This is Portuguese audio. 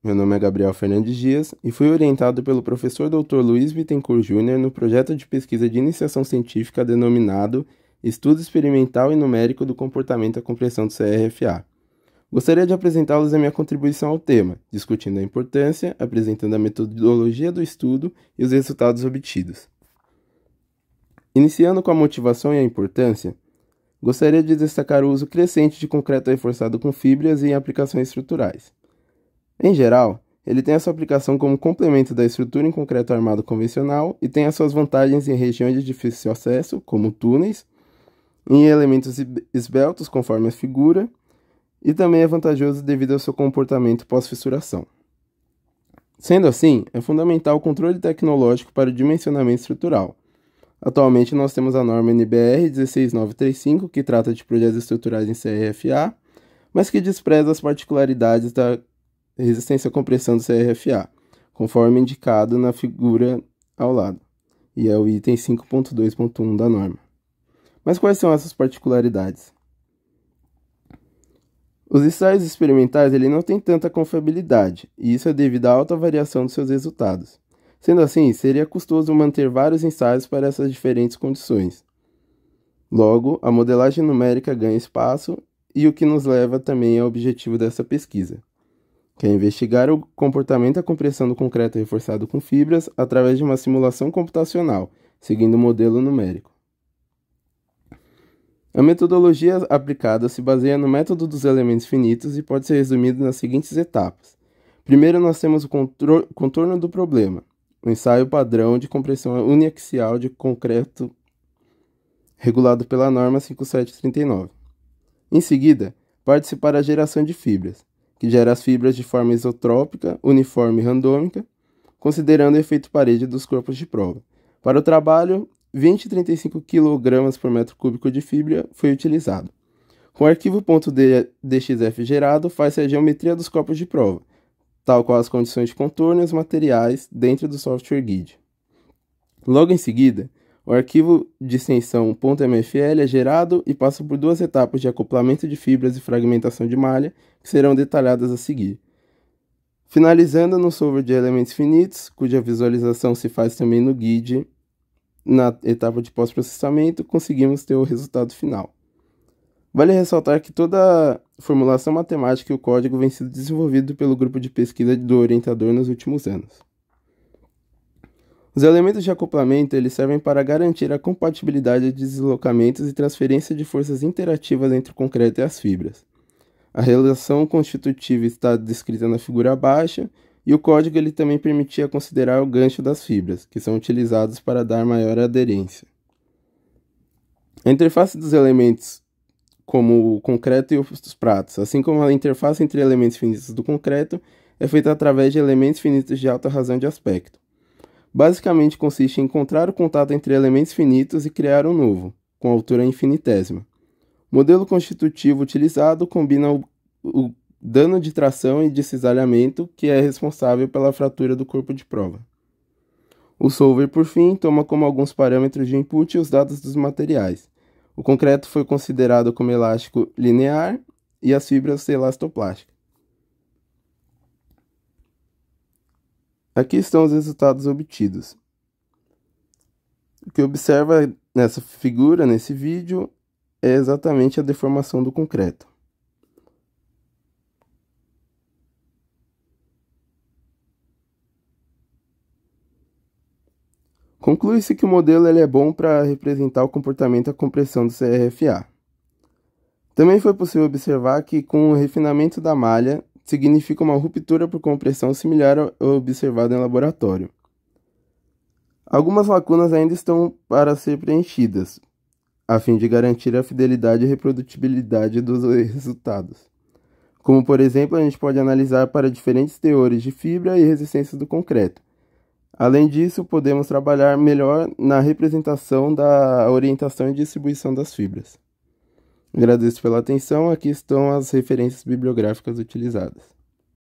Meu nome é Gabriel Fernandes Dias e fui orientado pelo professor Dr. Luiz Bittencourt Jr. no projeto de pesquisa de iniciação científica denominado Estudo Experimental e Numérico do Comportamento à compressão do CRFA. Gostaria de apresentá-los a minha contribuição ao tema, discutindo a importância, apresentando a metodologia do estudo e os resultados obtidos. Iniciando com a motivação e a importância, gostaria de destacar o uso crescente de concreto reforçado com fibras em aplicações estruturais. Em geral, ele tem a sua aplicação como complemento da estrutura em concreto armado convencional e tem as suas vantagens em regiões de difícil acesso, como túneis, em elementos esbeltos, conforme a figura, e também é vantajoso devido ao seu comportamento pós-fissuração. Sendo assim, é fundamental o controle tecnológico para o dimensionamento estrutural. Atualmente, nós temos a norma NBR 16935, que trata de projetos estruturais em CRFA, mas que despreza as particularidades da resistência à compressão do CRFA, conforme indicado na figura ao lado, e é o item 5.2.1 da norma. Mas quais são essas particularidades? Os ensaios experimentais ele não têm tanta confiabilidade, e isso é devido à alta variação dos seus resultados. Sendo assim, seria custoso manter vários ensaios para essas diferentes condições. Logo, a modelagem numérica ganha espaço e o que nos leva também ao objetivo dessa pesquisa, que é investigar o comportamento da compressão do concreto reforçado com fibras através de uma simulação computacional, seguindo o um modelo numérico. A metodologia aplicada se baseia no método dos elementos finitos e pode ser resumida nas seguintes etapas. Primeiro, nós temos o contorno do problema, o um ensaio padrão de compressão uniaxial de concreto regulado pela norma 5739. Em seguida, parte-se para a geração de fibras, que gera as fibras de forma isotrópica, uniforme e randômica, considerando o efeito parede dos corpos de prova. Para o trabalho, 20 e 35 kg por metro cúbico de fibra foi utilizado. Com o arquivo .dxf gerado, faz-se a geometria dos corpos de prova, tal qual as condições de contorno e os materiais dentro do software guide. Logo em seguida, o arquivo de extensão .mfl é gerado e passa por duas etapas de acoplamento de fibras e fragmentação de malha, que serão detalhadas a seguir. Finalizando no solver de elementos finitos, cuja visualização se faz também no guide, na etapa de pós-processamento, conseguimos ter o resultado final. Vale ressaltar que toda a formulação matemática e o código vem sendo desenvolvido pelo grupo de pesquisa do orientador nos últimos anos. Os elementos de acoplamento eles servem para garantir a compatibilidade de deslocamentos e transferência de forças interativas entre o concreto e as fibras. A relação constitutiva está descrita na figura abaixo e o código ele também permitia considerar o gancho das fibras, que são utilizados para dar maior aderência. A interface dos elementos como o concreto e os pratos, assim como a interface entre elementos finitos do concreto, é feita através de elementos finitos de alta razão de aspecto basicamente consiste em encontrar o contato entre elementos finitos e criar um novo, com altura infinitésima. O modelo constitutivo utilizado combina o, o dano de tração e de cisalhamento que é responsável pela fratura do corpo de prova. O solver, por fim, toma como alguns parâmetros de input os dados dos materiais. O concreto foi considerado como elástico linear e as fibras elastoplásticas. Aqui estão os resultados obtidos. O que observa nessa figura, nesse vídeo, é exatamente a deformação do concreto. Conclui-se que o modelo ele é bom para representar o comportamento da compressão do CRFA. Também foi possível observar que, com o refinamento da malha, significa uma ruptura por compressão similar ao observado em laboratório. Algumas lacunas ainda estão para ser preenchidas, a fim de garantir a fidelidade e reprodutibilidade dos resultados. Como, por exemplo, a gente pode analisar para diferentes teores de fibra e resistência do concreto. Além disso, podemos trabalhar melhor na representação da orientação e distribuição das fibras. Agradeço pela atenção. Aqui estão as referências bibliográficas utilizadas.